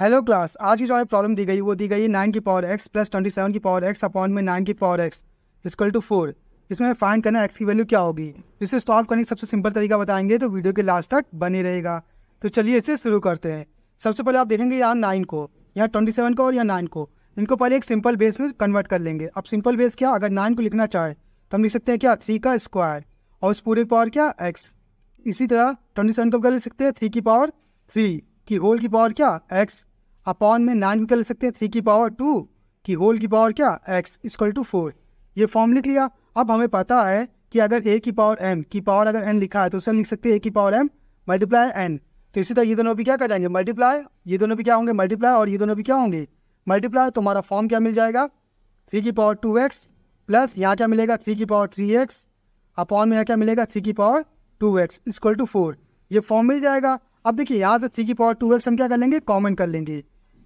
hello class आज की जो हमें प्रॉब्लम दी गई वो दी गई है नाइन की power x plus twenty seven की पावर एक्स अपॉन में नाइन की power x is equal to four इसमें हमें फाइंड करना एक्स की वैल्यू क्या होगी इसे सॉल्व करने का सबसे सिंपल तरीका बताएंगे तो वीडियो के लास्ट तक बने रहेगा तो चलिए इसे शुरू करते हैं सबसे पहले आप देखेंगे यहाँ नाइन को यहाँ ट्वेंटी सेवन को और यहाँ नाइन को इनको पहले एक सिंपल बेस में कन्वर्ट कर लेंगे अब सिंपल बेस क्या अगर नाइन को लिखना चाहे तो हम लिख सकते हैं क्या थ्री का स्क्वायर और उस पूरे की पावर क्या एक्स इसी तरह ट्वेंटी सेवन को क्या ले सकते हैं थ्री की पावर थ्री की होल की पावर क्या एक्स अपॉन में नाइन को कर ले सकते हैं थ्री की पावर टू की होल की पावर क्या एक्स इक्वल टू फोर ये फॉर्म लिख लिया अब हमें पता है कि अगर ए की पावर एम की पावर अगर एन लिखा है तो उसे हम लिख सकते हैं ए की पावर एम मल्टीप्लाई एन तो इसी तरह ये दोनों भी क्या कर जाएंगे मल्टीप्लाई ये दोनों भी क्या होंगे मल्टीप्लाई और ये दोनों भी क्या होंगे मल्टीप्लाई तो हमारा फॉर्म क्या मिल जाएगा थ्री की पावर टू एक्स प्लस यहाँ क्या मिलेगा थ्री की पावर थ्री एक्स अपॉन में यहाँ क्या मिलेगा थ्री की power two x equal to four ये फॉर्म मिल जाएगा अब देखिए यहाँ से थ्री की पावर टू एक्स हम क्या कर लेंगे कॉमन कर लेंगे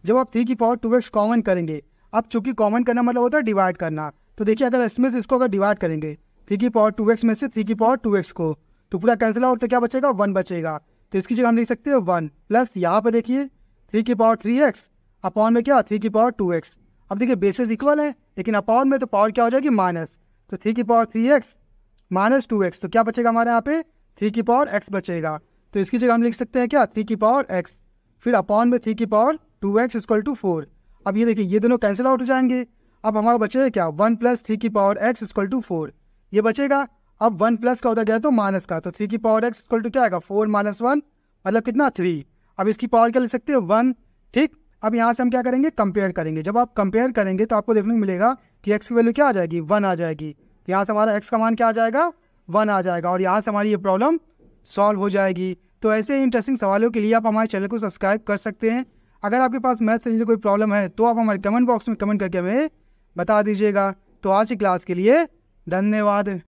जब आप थ्री की पावर टू एक्स कॉमन करेंगे अब चूंकि कॉमन करना मतलब होता है डिवाइड करना तो देखिए अगर इसमें से इसको अगर डिवाइड करेंगे थ्री की पावर टू एक्स में से थ्री की पावर टू एक्स को तो पूरा कैंसिल आउट तो क्या बचेगा वन बचेगा तो इसकी जगह हम लिख सकते हैं वन प्लस यहाँ पर देखिए थ्री की पावर थ्री एक्स अपॉन में क्या थ्री की पावर टू एक्स अब देखिए बेसिस इक्वल है लेकिन अपॉन में तो पावर क्या हो जाएगी माइनस तो थ्री की power three x minus two x तो क्या बचेगा हमारे यहाँ पे थ्री की पावर एक्स बचेगा तो इसकी जगह हम लिख सकते हैं क्या थ्री की पावर एक्स फिर अपॉन में थ्री की power two x equal to four अब ये देखिए ये दोनों कैंसिल आउट हो जाएंगे अब हमारा बचेगा क्या वन प्लस थ्री की power x equal to four ये बचेगा अब वन प्लस का होता गया तो माइनस का तो थ्री की पावर एक्स इक्वल टू क्या आएगा फोर माइनस वन मतलब कितना थ्री अब इसकी पावर क्या लिख सकते हैं वन ठीक अब यहाँ से हम क्या करेंगे कंपेयर करेंगे जब आप कंपेयर करेंगे तो आपको देखने को मिलेगा कि एक्स की वैल्यू क्या आ जाएगी वन आ जाएगी यहाँ से हमारा एक्स का मान क्या आ जाएगा वन आ जाएगा और यहाँ से हमारी ये प्रॉब्लम सॉल्व हो जाएगी तो ऐसे इंटरेस्टिंग सवालों के लिए आप हमारे चैनल को सब्सक्राइब कर सकते हैं अगर आपके पास मैथ से रिलेटेड कोई प्रॉब्लम है तो आप हमारे कमेंट बॉक्स में कमेंट करके हमें बता दीजिएगा तो आज की क्लास के लिए धन्यवाद